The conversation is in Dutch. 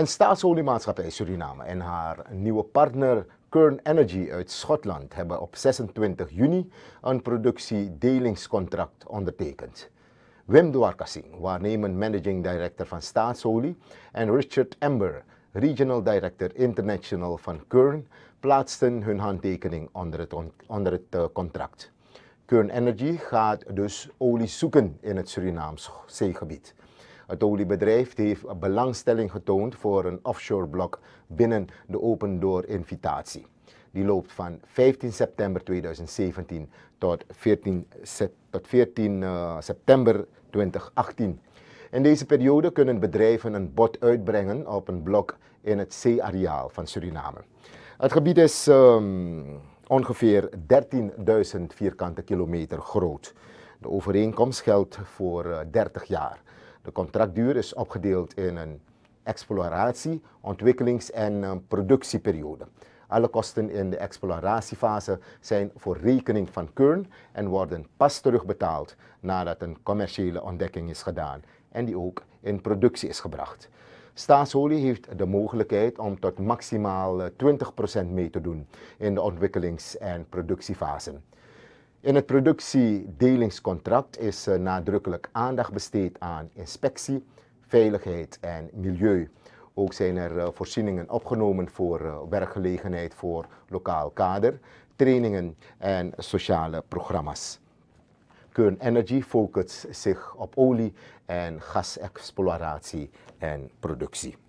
Een staatsoliemaatschappij Suriname en haar nieuwe partner Kern Energy uit Schotland hebben op 26 juni een productiedelingscontract ondertekend. Wim Dwarkasing, waarnemend managing director van Staatsolie, en Richard Ember, regional director international van Kern, plaatsten hun handtekening onder het, onder het eh, contract. Kern Energy gaat dus olie zoeken in het Surinaams zeegebied. Het oliebedrijf heeft belangstelling getoond voor een offshore blok binnen de Open Door invitatie. Die loopt van 15 september 2017 tot 14, tot 14 eh, september 2018. In deze periode kunnen bedrijven een bod uitbrengen op een blok in het zeeareaal van Suriname. Het gebied is ehm, ongeveer 13.000 vierkante kilometer groot. De overeenkomst geldt voor 30 eh, jaar. De contractduur is opgedeeld in een exploratie, ontwikkelings- en eh, productieperiode. Alle kosten in de exploratiefase zijn voor rekening van Kern en worden pas terugbetaald nadat een commerciële ontdekking is gedaan en die ook in productie is gebracht. Staatsolie heeft de mogelijkheid om tot maximaal 20% eh, mee te doen in de ontwikkelings- en productiefasen. In het productiedelingscontract is eh, nadrukkelijk aandacht besteed aan inspectie, veiligheid en milieu. Ook zijn er eh, voorzieningen opgenomen voor eh, werkgelegenheid voor lokaal kader, trainingen en sociale programma's. Kern Energy focust zich op olie- en gasexploratie en productie.